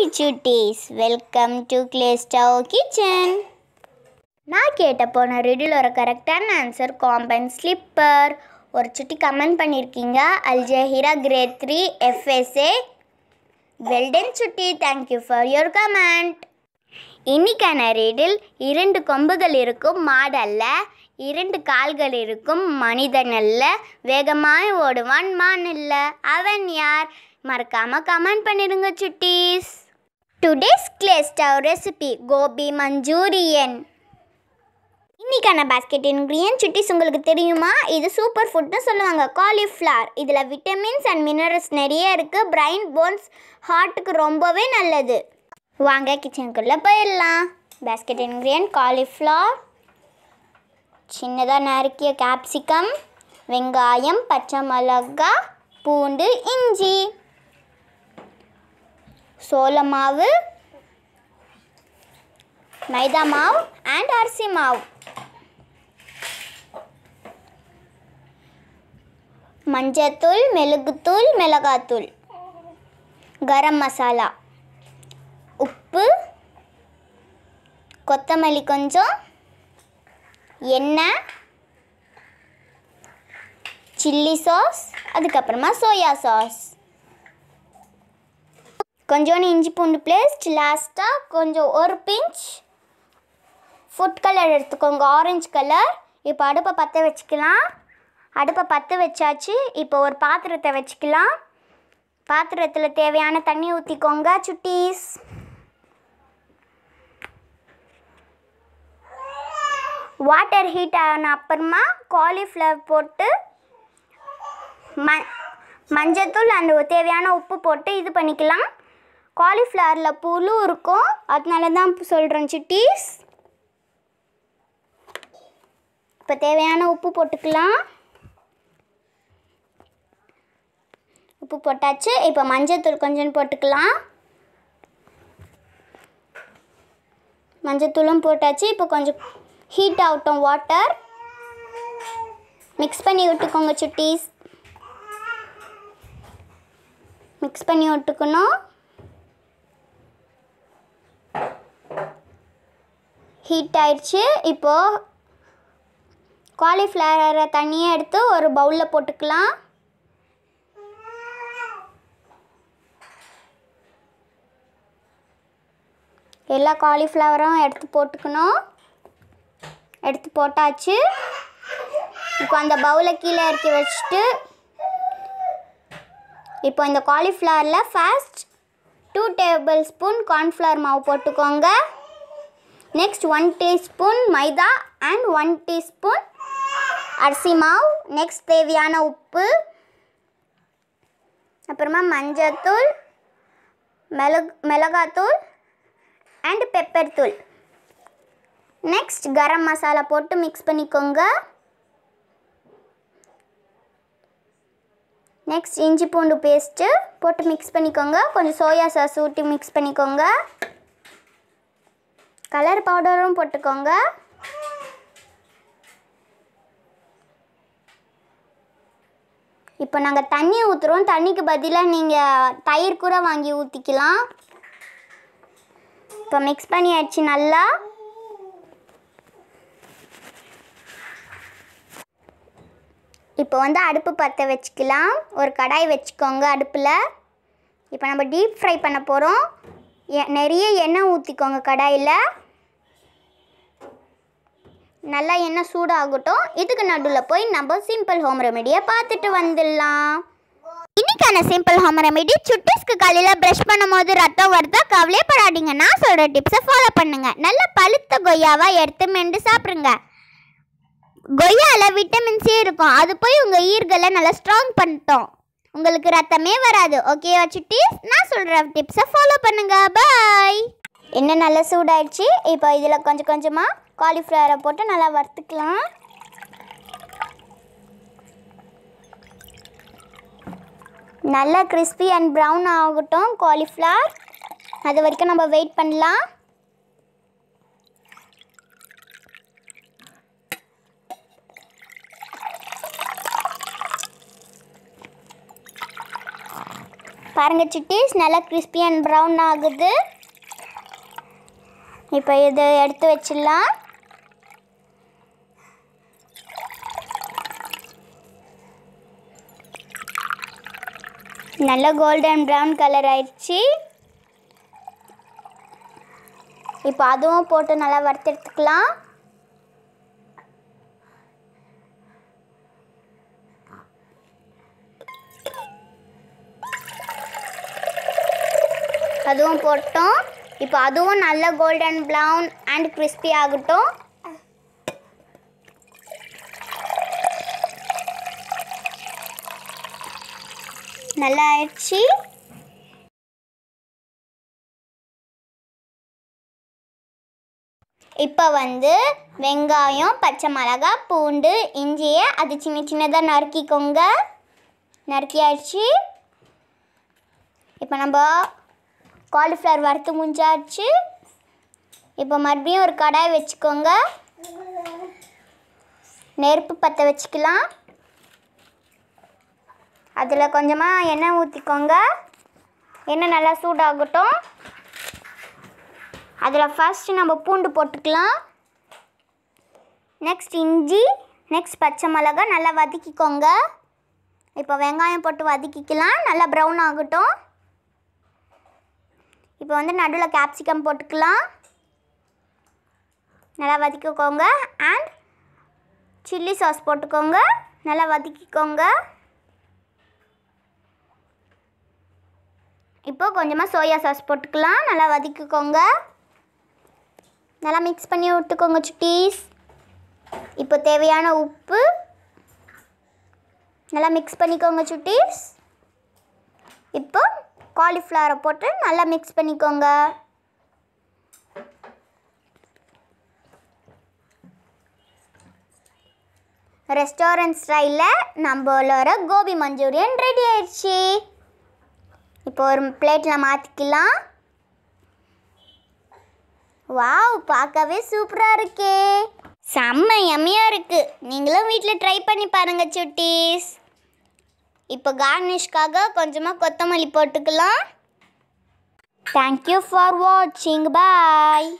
hi சுட்டீஸ் welcome to கிளேஸ்டாவோ kitchen நான் கேட்ட போன ரிடில் ஒரு கரெக்டான ஆன்சர் காம்பன் ஸ்லிப்பர் ஒரு சுட்டி கமெண்ட் பண்ணியிருக்கீங்க அல்ஜஹீரா கிரேட் த்ரீ எஃப்எஸ்ஏ வெல்டன் சுட்டி தேங்க்யூ ஃபார் யுவர் கமெண்ட் இன்னிக்கான ரீடில் இரண்டு கொம்புகள் இருக்கும் மாடல்ல இரண்டு கால்கள் இருக்கும் மனிதன் அல்ல வேகமாக ஓடுவான் மான் இல்லை அவன் யார் மறக்காமல் கமெண்ட் பண்ணிடுங்க சுட்டீஸ் today's clay stove recipe gobi manchurian இன்றைக்கான பாஸ்கெட் இன்க்ரீடியன்ட் சுட்டிஸ் உங்களுக்கு தெரியுமா இது சூப்பர் ஃபுட்னு சொல்லுவாங்க காலிஃப்ளவர் இதில் விட்டமின்ஸ் அண்ட் மினரல்ஸ் நிறைய இருக்குது பிரைன் போன்ஸ் ஹார்ட்டுக்கு ரொம்பவே நல்லது வாங்க கிச்சனுக்குள்ளே போயிடலாம் பாஸ்கெட் இன்க்ரீடியன்ட் காலிஃப்ளவர் சின்னதாக நறுக்கிய கேப்சிகம் வெங்காயம் பச்சை மிளகா பூண்டு இஞ்சி சோளமாவு மைதா மாவு அண்ட் அரிசி மாவு மஞ்சத்தூள் மெழுகுத்தூள் மிளகாத்தூள் கரம் மசாலா உப்பு கொத்தமல்லி கொஞ்சம் எண்ணெய் சில்லி சாஸ் அதுக்கப்புறமா சோயா சாஸ் கொஞ்சோண்டு இஞ்சி பூண்டு பேஸ்ட் லாஸ்ட்டாக கொஞ்சம் ஒரு பிஞ்ச் ஃபுட் கலர் எடுத்துக்கோங்க ஆரஞ்சு கலர் இப்போ அடுப்பை பற்ற வச்சுக்கலாம் அடுப்பை பற்ற வச்சாச்சு இப்போ ஒரு பாத்திரத்தை வச்சுக்கலாம் பாத்திரத்தில் தேவையான தண்ணி ஊற்றிக்கோங்க சுட்டீஸ் வாட்டர் ஹீட் ஆன அப்புறமா காலிஃப்ளவர் போட்டு ம மஞ்சத்தூள் அந்த தேவையான உப்பு போட்டு இது பண்ணிக்கலாம் காலிஃப்ளவரில் புழு இருக்கும் அதனால தான் சொல்கிறேன் சிட்டிஸ் இப்போ தேவையான உப்பு போட்டுக்கலாம் உப்பு போட்டாச்சு இப்போ மஞ்சத்தூள் கொஞ்சம் போட்டுக்கலாம் மஞ்சத்தூளும் போட்டாச்சு இப்போ கொஞ்சம் ஹீட் ஆகட்டும் வாட்டர் மிக்ஸ் பண்ணி விட்டுக்கோங்க சுட்டீஸ் மிக்ஸ் பண்ணி விட்டுக்கணும் ஹீட் ஆயிடுச்சு இப்போது காலிஃப்ளவரை தண்ணியை எடுத்து ஒரு பவுலில் போட்டுக்கலாம் எல்லா காலிஃப்ளவரும் எடுத்து போட்டுக்கணும் எடுத்து போட்டாச்சு இப்போ அந்த பவுலை கீழே இறக்கி வச்சுட்டு இப்போ இந்த காலிஃப்ளவரில் first two tablespoon cornflour மாவு போட்டுக்கோங்க நெக்ஸ்ட் ஒன் டீஸ்பூன் மைதா அண்ட் ஒன் டீஸ்பூன் அரிசி மாவு நெக்ஸ்ட் தேவையான உப்பு அப்புறமா மஞ்சத்தூள் மிளகு மிளகாத்தூள் அண்ட் பெப்பர் தூள் நெக்ஸ்ட் கரம் மசாலா போட்டு மிக்ஸ் பண்ணிக்கோங்க நெக்ஸ்ட் இஞ்சி பூண்டு பேஸ்ட்டு போட்டு மிக்ஸ் பண்ணிக்கோங்க கொஞ்சம் சோயா சாஸ் ஊட்டி மிக்ஸ் பண்ணிக்கோங்க கலர் பவுடரும் போட்டுக்கோங்க இப்போ நாங்கள் தண்ணி ஊற்றுறோம் தண்ணிக்கு பதிலாக நீங்கள் தயிர் கூட வாங்கி ஊற்றிக்கலாம் இப்போ மிக்ஸ் பண்ணியாச்சு நல்லா இப்போ வந்து அடுப்பு பற்ற வச்சுக்கலாம் ஒரு கடாய் வச்சுக்கோங்க அடுப்பில் இப்போ நம்ம டீப் ஃப்ரை பண்ண போகிறோம் நிறைய எண்ணெய் ஊற்றிக்கோங்க கடாயில் நல்லா எண்ணெய் சூடாகட்டும் இதுக்கு நடுவில் போய் நம்ம சிம்பிள் ஹோம் ரெமெடியை பார்த்துட்டு வந்துடலாம் இன்னைக்கான சிம்பிள் ஹோம் ரெமெடி சுட்டிஸ்க்கு காலையில் ப்ரஷ் பண்ணும்போது ரத்தம் வருதா கவலையே நான் சொல்கிற டிப்ஸை ஃபாலோ பண்ணுங்கள் நல்ல பழுத்த கொய்யாவாக எடுத்து மென்று சாப்பிடுங்க கொய்யாவில் விட்டமின் சி இருக்கும் அது போய் உங்கள் ஈர்களை நல்லா ஸ்ட்ராங் பண்ணிட்டோம் உங்களுக்கு ரத்தமே வராது ஓகேவா சிட்டிஸ் நான் சொல்கிற டிப்ஸை ஃபாலோ பண்ணுங்கள் பாய் என்ன நல்லா சூடாயிடுச்சு இப்போ இதில் கொஞ்சம் கொஞ்சமாக காலிஃப்ளவரை போட்டு நல்லா வறுத்துக்கலாம் நல்லா கிறிஸ்பி அண்ட் ப்ரௌன் ஆகட்டும் காலிஃப்ளவர் அது வரைக்கும் நம்ம வெயிட் பண்ணலாம் பாருங்க சிட்டிஸ் நல்லா கிறிஸ்பி அண்ட் ப்ரௌன் ஆகுது இப்போ இது எடுத்து வச்சிடலாம் நல்லா கோல்டன் ப்ரௌன் கலர் ஆயிடுச்சு இப்போ அதுவும் போட்டு நல்லா வறுத்து எடுத்துக்கலாம் அதுவும் போட்டோம் இப்போ அதுவும் நல்ல கோல்டன் ப்ரௌன் அண்ட் கிறிஸ்பி ஆகட்டும் நல்லா ஆயிடுச்சு இப்போ வந்து வெங்காயம் பச்சை மிளகா பூண்டு இஞ்சியை அது சின்ன சின்னதாக நறுக்கிக்கோங்க நறுக்கி ஆயிடுச்சு இப்போ நம்ம காலிஃப்ளவர் வறுத்து முடிஞ்சாச்சு இப்போ மறுபடியும் ஒரு கடாய் வச்சுக்கோங்க நெருப்பு பற்ற வச்சுக்கலாம் அதில் கொஞ்சமாக எண்ணெய் ஊற்றிக்கோங்க எண்ணெய் நல்லா சூடாகட்டும் அதில் ஃபஸ்ட்டு நம்ம பூண்டு போட்டுக்கலாம் நெக்ஸ்ட் இஞ்சி நெக்ஸ்ட் பச்சை மிளகா நல்லா வதக்கிக்கோங்க இப்போ வெங்காயம் போட்டு வதக்கிக்கலாம் நல்லா ப்ரௌன் ஆகட்டும் இப்போ வந்து நடுவில் கேப்சிகம் போட்டுக்கலாம் நல்லா வதக்கிக்கோங்க அண்ட் சில்லி சாஸ் போட்டுக்கோங்க நல்லா வதக்கிக்கோங்க இப்போ கொஞ்சமாக சோயா சாஸ் போட்டுக்கலாம் நல்லா வதக்கிக்கோங்க நல்லா மிக்ஸ் பண்ணி விட்டுக்கோங்க சுட்டீஸ் இப்போ தேவையான உப்பு நல்லா மிக்ஸ் பண்ணிக்கோங்க சுட்டீஸ் இப்போ காலிஃப்ளவரை போட்டு நல்லா மிக்ஸ் பண்ணிக்கோங்க ரெஸ்டாரண்ட் ஸ்டைலில் நம்மளோட கோபி மஞ்சூரியன் ரெடி ஆயிடுச்சு இப்போ ஒரு பிளேட்டில் மாற்றிக்கலாம் வாவ் பார்க்கவே சூப்பராக இருக்கே செம்ம எம்மையாக இருக்குது நீங்களும் வீட்டில் ட்ரை பண்ணி பாருங்கள் சுட்டீஸ் இப்போ கார்னிஷ்காக கொஞ்சமாக கொத்தமல்லி போட்டுக்கலாம் தேங்க்யூ ஃபார் வாட்சிங் பாய்